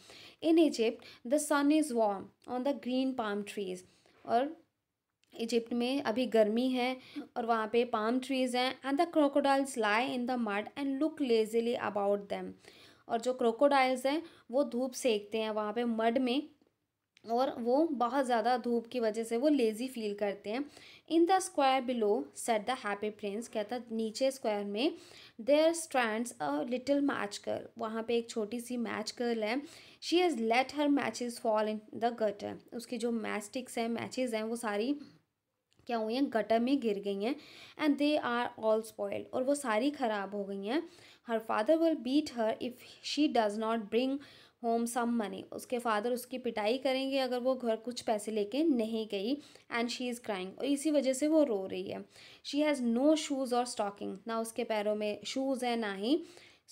in Egypt the sun is warm on the green palm trees और इजिप्ट में अभी गर्मी है और वहाँ पे पाम ट्रीज़ हैं and the crocodiles lie in the mud and look lazily about them और जो क्रोकोडाइल्स हैं वो धूप सेकते हैं वहाँ पे मड में और वो बहुत ज़्यादा धूप की वजह से वो लेज़ी फील करते हैं in the square below said the happy prince कहता नीचे स्क्वायर में there stands a little match girl वहाँ पे एक छोटी सी मैच गर्ल है she has let her matches fall in the gutter उसकी जो मैचस्टिक्स हैं मैचेस हैं वो सारी क्या हुई हैं गटर में गिर गई हैं and they are all spoiled और वो सारी ख़राब हो गई हैं her father will beat her if she does not bring home some money उसके फादर उसकी पिटाई करेंगे अगर वो घर कुछ पैसे लेके नहीं गई एंड शी इज़ क्राइंग और इसी वजह से वो रो रही है शी हैज़ नो शूज़ और स्टॉकिंग ना उसके पैरों में शूज़ हैं ना ही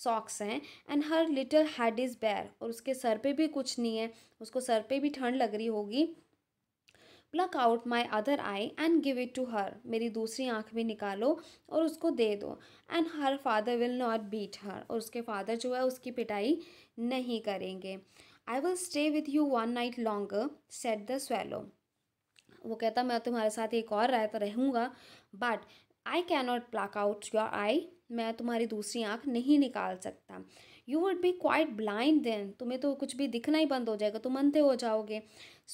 सॉक्स हैं and her little head is bare और उसके सर पे भी कुछ नहीं है उसको सर पे भी ठंड लग रही होगी pluck out my other eye and give it to her मेरी दूसरी आँख भी निकालो और उसको दे दो and her father will not beat her और उसके फादर जो है उसकी पिटाई नहीं करेंगे I will stay with you one night longer said the swallow वो कहता मैं तुम्हारे साथ एक और रहता रहूँगा but I cannot pluck out your eye मैं तुम्हारी दूसरी आँख नहीं निकाल सकता you would be quite blind then तुम्हें तो कुछ भी दिखना ही बंद हो जाएगा तुम अंधे हो जाओगे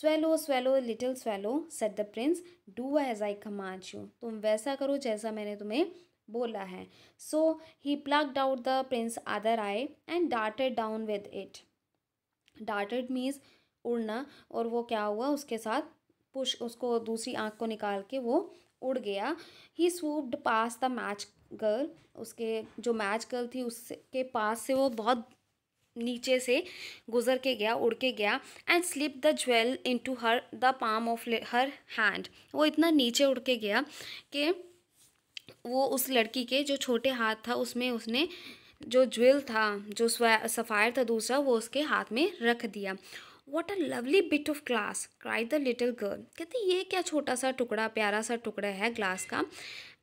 swallow swallow little swallow said the prince do as I command you तुम वैसा करो जैसा मैंने तुम्हें बोला है so he plucked out the prince other eye and darted down with it darted means उड़ना और वो क्या हुआ उसके साथ पुश उसको दूसरी आँख को निकाल के वो उड़ गया he swooped past the match girl उसके जो मैच गर्ल थी उसके पास से वो बहुत नीचे से गुजर के गया उड़ के गया and slip the jewel into her the palm of her hand वो इतना नीचे उड़ के गया कि वो उस लड़की के जो छोटे हाथ था उसमें उसने जो ज्वेल था जो सफ़ायर था दूसरा वो उसके हाथ में रख दिया what a lovely bit of glass cry the little girl कहती ये क्या छोटा सा टुकड़ा प्यारा सा टुकड़ा है ग्लास का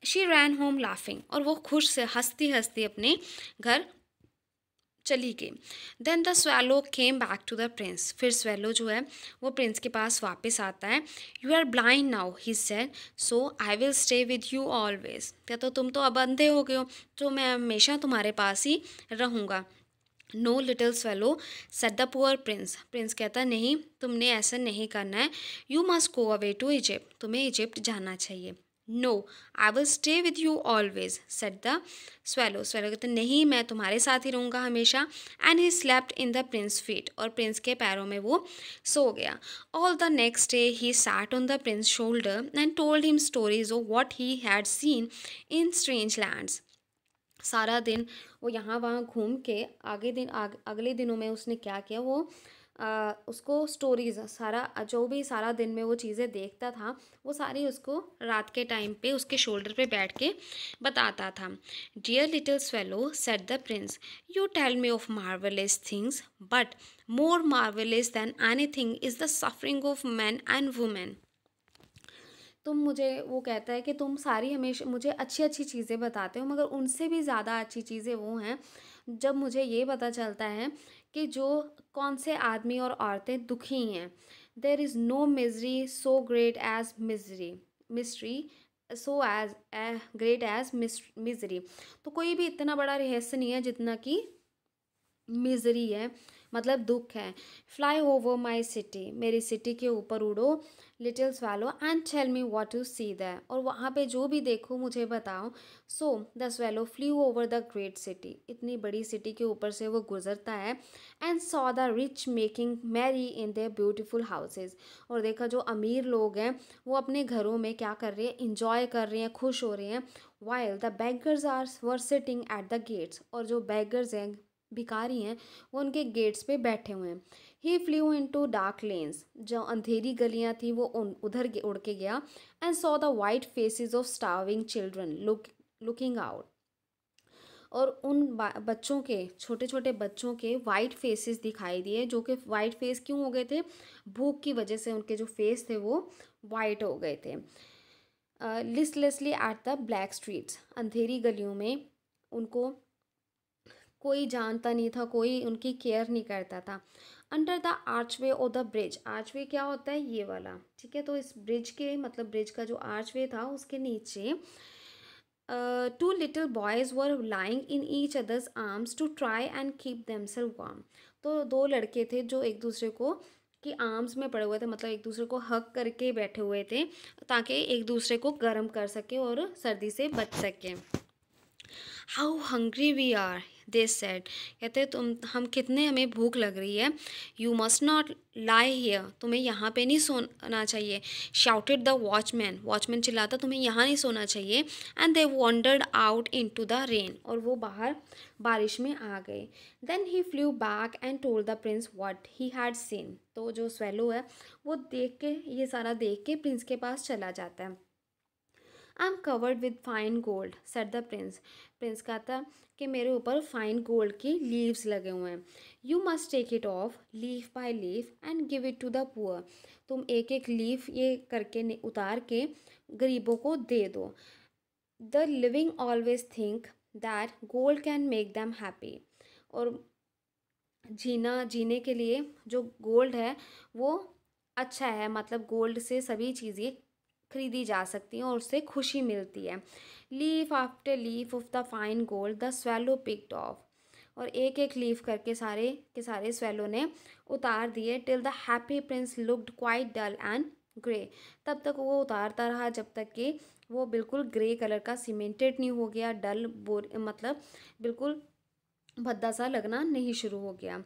शी रैन होम लाफिंग और वो खुश से हंसती हंसती अपने घर चली गई then the swallow came back to the prince फिर स्वेलो जो है वो प्रिंस के पास वापस आता है you are blind now he said so I will stay with you always क्या तो तुम तो अब अंधे हो गए हो तो मैं हमेशा तुम्हारे पास ही रहूँगा no little swallow said the poor prince prince कहता नहीं तुमने ऐसा नहीं करना है you must go away to Egypt तुम्हें इजिप्ट जाना चाहिए no I will stay with you always said the swallow swallow कहते नहीं मैं तुम्हारे साथ ही रहूँगा हमेशा and he slept in the prince feet और प्रिंस के पैरों में वो सो गया all the next day he sat on the prince shoulder and told him stories of what he had seen in strange lands सारा दिन वो यहाँ वहाँ घूम के आगे दिन आग, अगले दिनों में उसने क्या किया वो आ, उसको स्टोरीज़ सारा जो भी सारा दिन में वो चीज़ें देखता था वो सारी उसको रात के टाइम पे उसके शोल्डर पे बैठ के बताता था dear little swallow said the prince you tell me of marvellous things but more marvellous than anything is the suffering of man and women तुम मुझे वो कहता है कि तुम सारी हमेशा मुझे अच्छी अच्छी चीज़ें बताते हो मगर उनसे भी ज़्यादा अच्छी चीज़ें वो हैं जब मुझे ये पता चलता है कि जो कौन से आदमी और औरतें दुखी हैं there is no misery so great as misery mystery so as great as misery तो कोई भी इतना बड़ा रहस्य नहीं है जितना कि मिजरी है मतलब दुख है फ्लाई ओवर माई सिटी मेरी सिटी के ऊपर उड़ो little swallow and tell me what you see the और वहाँ पे जो भी देखो मुझे बताओ so the swallow flew over the great city इतनी बड़ी सिटी के ऊपर से वो गुजरता है and saw the rich making merry in the beautiful houses और देखा जो अमीर लोग हैं वो अपने घरों में क्या कर रहे हैं इंजॉय कर रहे हैं खुश हो रहे हैं while the beggars are were sitting at the gates और जो बैगर्स हैं भिखारी हैं वो उनके गेट्स पे बैठे हुए हैं he flew into dark lanes जो अंधेरी गलियाँ थी वो उन उधर उड़ के गया and saw the white faces of starving children look looking out और उन बच्चों के छोटे छोटे बच्चों के वाइट फेसेस दिखाई दिए जो कि वाइट फेस क्यों हो गए थे भूख की वजह से उनके जो फेस थे वो वाइट हो गए थे listlessly at the black streets अंधेरी गलियों में उनको कोई जानता नहीं था कोई उनकी केयर नहीं करता था अंडर द आर्चवे और द ब्रिज आर्चवे क्या होता है ये वाला ठीक है तो इस ब्रिज के मतलब ब्रिज का जो आर्चवे था उसके नीचे two little boys were lying in each other's arms to try and keep them self warm तो दो लड़के थे जो एक दूसरे को कि आर्म्स में पड़े हुए थे मतलब एक दूसरे को हक करके बैठे हुए थे ताकि एक दूसरे को गर्म कर सके और सर्दी से बच सके how hungry we are they said कहते तुम हम कितने हमें भूख लग रही है you must not lie here तुम्हें यहाँ पे नहीं सोना चाहिए शाउटेड द वॉचमैन वॉचमैन चिल्लाता तुम्हें यहाँ नहीं सोना चाहिए and they wandered out into the rain और वो बाहर बारिश में आ गए then he flew back and told the prince what he had seen तो जो स्वेलो है वो देख के ये सारा देख के प्रिंस के पास चला जाता है I am covered with fine gold said the prince prince कहता कि मेरे ऊपर फाइन गोल्ड की लीव्स लगे हुए हैं you must take it off leaf by leaf and give it to the poor तुम एक एक लीव ये करके उतार के गरीबों को दे दो the living always think that gold can make them happy और जीना जीने के लिए जो गोल्ड है वो अच्छा है मतलब गोल्ड से सभी चीज़ें खरीदी जा सकती हैं और उससे खुशी मिलती है leaf after leaf of the fine gold the swallow picked off और एक एक लीफ करके सारे के सारे स्वेलो ने उतार दिए till the happy Prince looked quite dull and grey तब तक वो उतारता रहा जब तक कि वो बिल्कुल ग्रे कलर का सीमेंटेड नहीं हो गया डल बोर मतलब बिल्कुल भद्दा सा लगना नहीं शुरू हो गया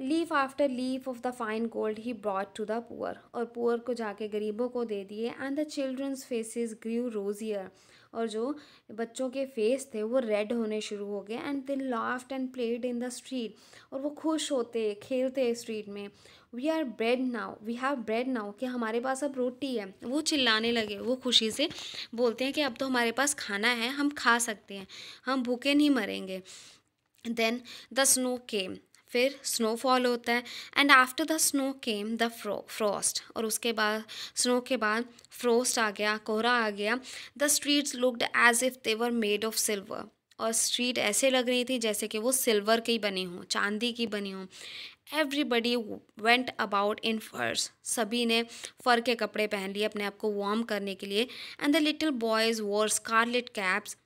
leaf after leaf of the fine gold he brought to the poor और पुअर को जाके गरीबों को दे दिए and the children's faces grew rosier और जो बच्चों के फेस थे वो रेड होने शुरू हो गए and they laughed and played in the street और वो खुश होते खेलते स्ट्रीट में we are bread now we have bread now कि हमारे पास अब रोटी है वो चिल्लाने लगे वो खुशी से बोलते हैं कि अब तो हमारे पास खाना है हम खा सकते हैं हम भूखे नहीं मरेंगे देन द स्नो केम फिर स्नोफॉल होता है and after the snow came the frost और उसके बाद स्नो के बाद फ्रोस्ट आ गया कोहरा आ गया the streets looked as if they were made of silver और स्ट्रीट ऐसे लग रही थी जैसे कि वो सिल्वर की बनी हो चांदी की बनी हो एवरीबडी वेंट अबाउट इन फर्स सभी ने फर के कपड़े पहन लिए अपने आप को वार्म करने के लिए and the little boys wore scarlet caps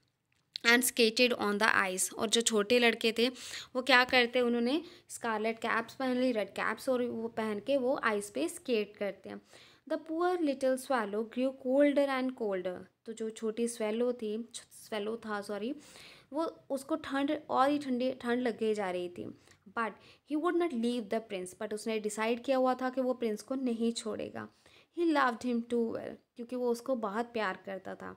and skated on the ice और जो छोटे लड़के थे वो क्या करते हैं उन्होंने स्कारलेट कैप्स पहन ली रेड कैप्स और वो पहन के वो आइस पे स्केट करते हैं the poor little swallow grew colder and colder तो जो छोटी स्वेलो थी स्वेलो था सॉरी वो उसको ठंड और ही ठंडी ठंड लगे जा रही थी but he would not leave the prince but उसने डिसाइड किया हुआ था कि वो प्रिंस को नहीं छोड़ेगा he loved him too well क्योंकि वो उसको बहुत प्यार करता था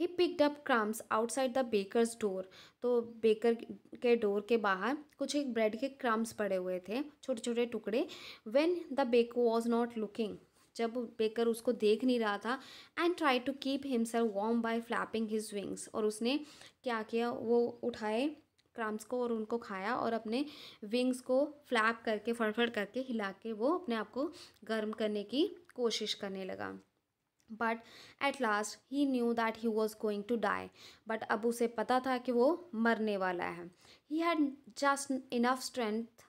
he picked up crumbs outside the baker's door तो बेकर के डोर के बाहर कुछ एक ब्रेड के क्रम्स पड़े हुए थे छोटे छोटे टुकड़े when the baker was not looking जब बेकर उसको देख नहीं रहा था and try to keep sir warm by flapping his wings और उसने क्या किया वो उठाए क्रम्स को और उनको खाया और अपने विंग्स को फ्लैप करके फड़फड़ करके हिला के वो अपने आप को गर्म करने की कोशिश करने लगा but at last he knew that he was going to die but अब उसे पता था कि वो मरने वाला है he had just enough strength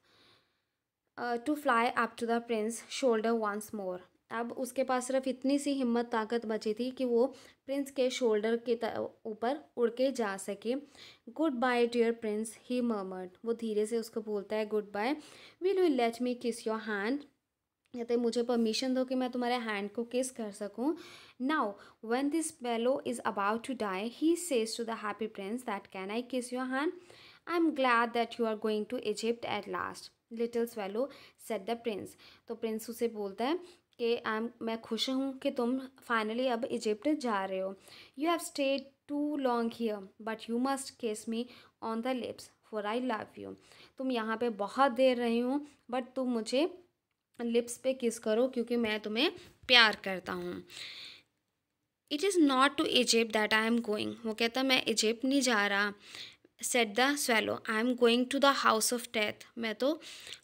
to fly up to the prince shoulder once more अब उसके पास सिर्फ इतनी सी हिम्मत ताकत बची थी कि वो प्रिंस के शोल्डर के ऊपर उड़ के जा सके goodbye dear prince he murmured वो धीरे से उसको बोलता है goodbye will you let me kiss your hand कहते मुझे परमिशन दो कि मैं तुम्हारे हैंड को किस कर सकूं now when this swallow is about to die he says to the happy prince that can I kiss your hand I am glad that you are going to Egypt at last little swallow said the prince तो prince उसे बोलता है कि I am मैं खुश हूँ कि तुम फाइनली अब इजिप्ट जा रहे हो you have stayed too long here but you must kiss me on the lips for I love you तुम यहाँ पे बहुत देर रही हूँ बट तुम मुझे लिप्स पे किस करो क्योंकि मैं तुम्हें प्यार करता हूँ it is not to Egypt that I am going वो कहता मैं इजिप्ट नहीं जा रहा said the swallow I am going to the house of death मैं तो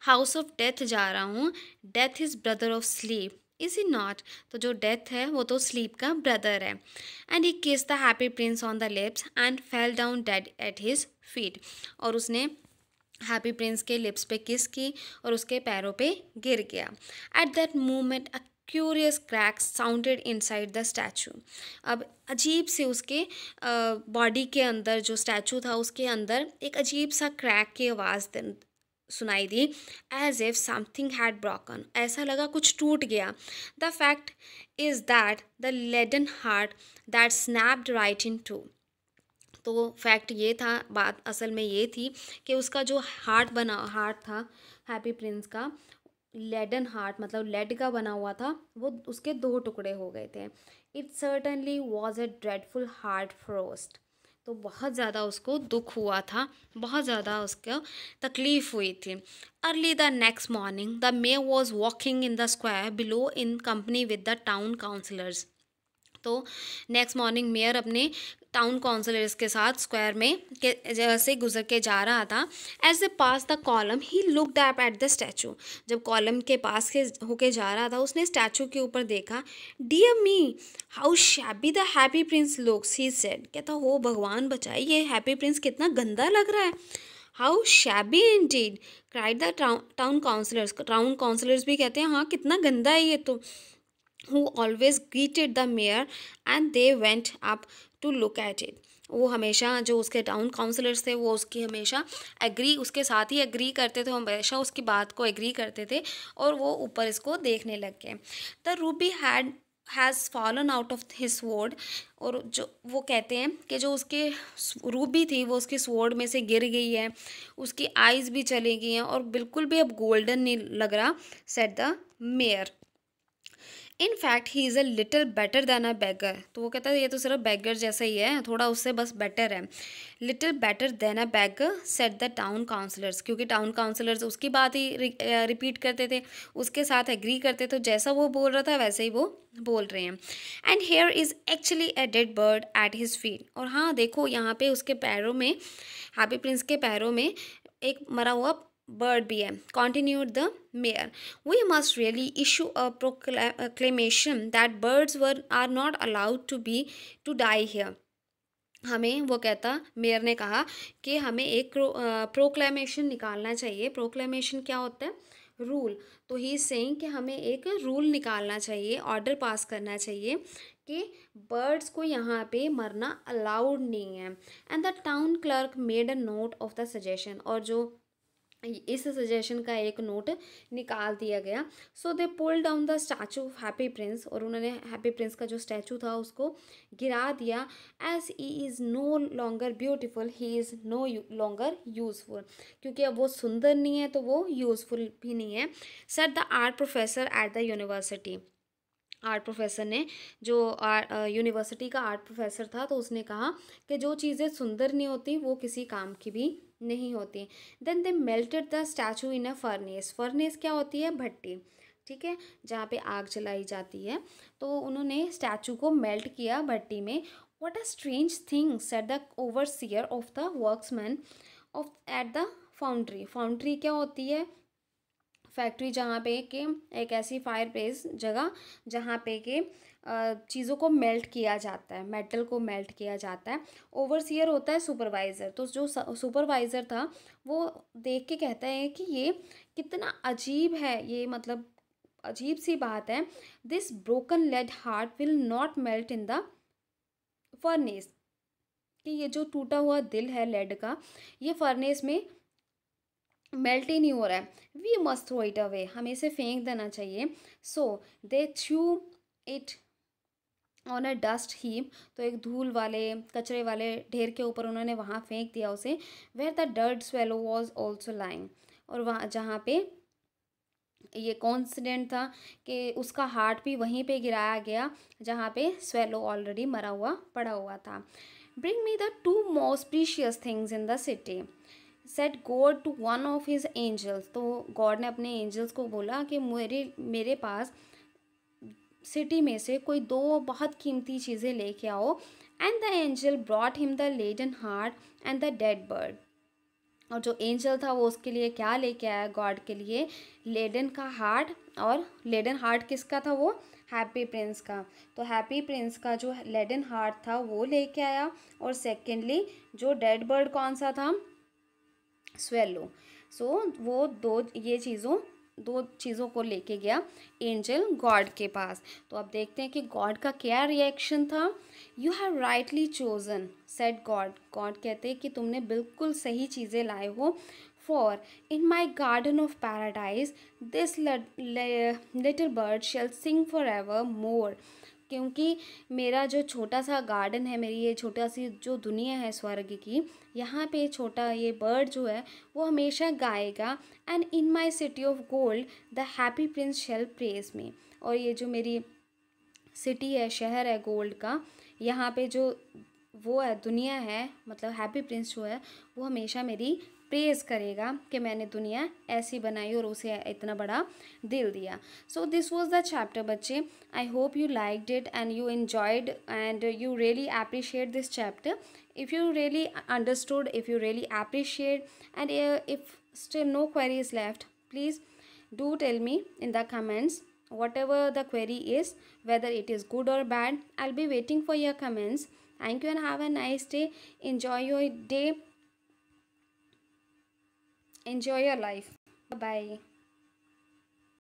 हाउस ऑफ डेथ जा रहा हूँ death is brother of sleep is is not तो जो डेथ है वो तो स्लीप का ब्रदर है and he kiss the happy prince on the lips and fell down dead at his feet और उसने हैप्पी प्रिंस के लिप्स पे किस की और उसके पैरों पे गिर गया at that moment a curious crack sounded inside the statue अब अजीब से उसके बॉडी के अंदर जो स्टैचू था उसके अंदर एक अजीब सा क्रैक की आवाज़ सुनाई दी as if something had broken ऐसा लगा कुछ टूट गया the fact is that the leaden heart that snapped right in two तो फैक्ट ये था बात असल में ये थी कि उसका जो हार्ट बना हार्ट था हैप्पी प्रिंस का लेडन हार्ट मतलब लेड का बना हुआ था वो उसके दो टुकड़े हो गए थे it certainly was a dreadful hard frost तो बहुत ज़्यादा उसको दुख हुआ था बहुत ज़्यादा उसको तकलीफ़ हुई थी early the next morning the mayor was walking in the square below in company with the town councillors तो नेक्स्ट मॉर्निंग मेयर अपने टाउन काउंसलर्स के साथ स्क्वायर में के से गुजर के जा रहा था as a pass the column he looked up at the statue जब कॉलम के पास के होके जा रहा था उसने स्टैचू के ऊपर देखा dear me how shabby the happy prince looks he said कहता हो भगवान बचाए ये हैप्पी प्रिंस कितना गंदा लग रहा है how shabby indeed cried the town councillors town councillors भी कहते हैं हाँ कितना गंदा है ये तो who always greeted the mayor and they went up to look at it. वो हमेशा जो उसके टाउन काउंसलर्स थे वो उसकी हमेशा एग्री उसके साथ ही एग्री करते थे हमेशा उसकी बात को एग्री करते थे और वो ऊपर इसको देखने लग गए the ruby had has fallen out of his वोड और जो वो कहते हैं कि जो उसके रूबी थी वो उसके स्वॉर्ड में से गिर गई है उसकी आइज़ भी चली गई हैं और बिल्कुल भी अब गोल्डन नहीं लग रहा said the mayor in fact he is a little better than a beggar तो वो कहता है ये तो सिर्फ बैगर जैसा ही है थोड़ा उससे बस बेटर है little better than a beggar said the town councillors क्योंकि टाउन काउंसलर्स उसकी बात ही रिपीट करते थे उसके साथ एग्री करते थे तो जैसा वो बोल रहा था वैसे ही वो बोल रहे हैं and here is actually a dead bird at his feet और हाँ देखो यहाँ पे उसके पैरों में हैप्पी हाँ, प्रिंस के पैरों में एक मरा हुआ bird BM, continued the mayor. We must really issue a proclamation that birds were are not allowed to be to die here. हमें वो कहता मेयर ने कहा कि हमें एक प्रोक्लेमेशन निकालना चाहिए प्रोक्लेमेशन क्या होता है रूल तो ही सेइंग कि हमें एक रूल निकालना चाहिए ऑर्डर पास करना चाहिए कि बर्ड्स को यहाँ पे मरना अलाउड नहीं है and the town clerk made a note of the suggestion और जो इस सजेशन का एक नोट निकाल दिया गया so they pull down the statue of happy prince और उन्होंने हैप्पी प्रिंस का जो स्टैचू था उसको गिरा दिया as he is no longer beautiful he is no longer useful क्योंकि अब वो सुंदर नहीं है तो वो यूज़फुल भी नहीं है said the art professor at the university art professor ने जो यूनिवर्सिटी का आर्ट प्रोफेसर था तो उसने कहा कि जो चीज़ें सुंदर नहीं होती वो किसी काम की भी नहीं होती then they melted the statue in a furnace furnace क्या होती है भट्टी ठीक है जहाँ पे आग जलाई जाती है तो उन्होंने स्टैचू को मेल्ट किया भट्टी में what a strange thing said the overseer of the workmen of at the foundry foundry क्या होती है फैक्ट्री जहाँ पे के एक ऐसी फायर प्लेस जगह जहाँ पे के चीज़ों को मेल्ट किया जाता है मेटल को मेल्ट किया जाता है ओवरसीयर होता है सुपरवाइज़र तो जो सुपरवाइज़र था वो देख के कहता है कि ये कितना अजीब है ये मतलब अजीब सी बात है this broken lead heart will not melt in the furnace कि ये जो टूटा हुआ दिल है लेड का ये फर्नेस में मेल्ट ही नहीं हो रहा है we must throw it away हमें इसे फेंक देना चाहिए so they threw it on a dust ही तो एक धूल वाले कचरे वाले ढेर के ऊपर उन्होंने वहाँ फेंक दिया उसे वेर द डर्ड स्वेलो वॉज ऑल्सो लाइंग और वहाँ जहाँ पे ये कॉन्सिडेंट था कि उसका हार्ट भी वहीं पे गिराया गया जहाँ पे स्वेलो ऑलरेडी मरा हुआ पड़ा हुआ था bring me the two most precious things in the city said God to one of his angels तो गॉड ने अपने एंजल्स को बोला कि मेरे मेरे पास सिटी में से कोई दो बहुत कीमती चीज़ें लेके आओ and the angel brought him the leaden heart and the dead bird और जो एंजल था वो उसके लिए क्या लेके आया गॉड के लिए लेडन का हार्ट और लेडन हार्ट किसका था वो हैप्पी प्रिंस का तो हैप्पी प्रिंस का जो लेडन हार्ट था वो लेके आया और सेकेंडली जो डेड बर्ड कौन सा था स्वेलो सो वो दो ये चीज़ों दो चीज़ों को लेके गया एंजल गॉड के पास तो अब देखते हैं कि गॉड का क्या रिएक्शन था you have rightly chosen said God God कहते हैं कि तुमने बिल्कुल सही चीज़ें लाए हो for in my garden of paradise this little bird shall sing for ever more क्योंकि मेरा जो छोटा सा गार्डन है मेरी ये छोटा सी जो दुनिया है स्वर्ग की यहाँ पे छोटा ये बर्ड जो है वो हमेशा गाएगा and in my city of gold the happy prince shall praise में और ये जो मेरी सिटी है शहर है गोल्ड का यहाँ पे जो वो है दुनिया है मतलब हैप्पी प्रिंस जो है वो हमेशा मेरी प्रेस करेगा कि मैंने दुनिया ऐसी बनाई और उसे इतना बड़ा दिल दिया so this was the chapter बच्चे I hope you like it and you enjoyed and you really appreciate this chapter if you really understood if you really appreciate and if still no query is left please do tell me in the comments whatever the query is whether it is good और bad I'll be waiting for your comments thank you and have a nice day enjoy your day Enjoy your life. Bye bye.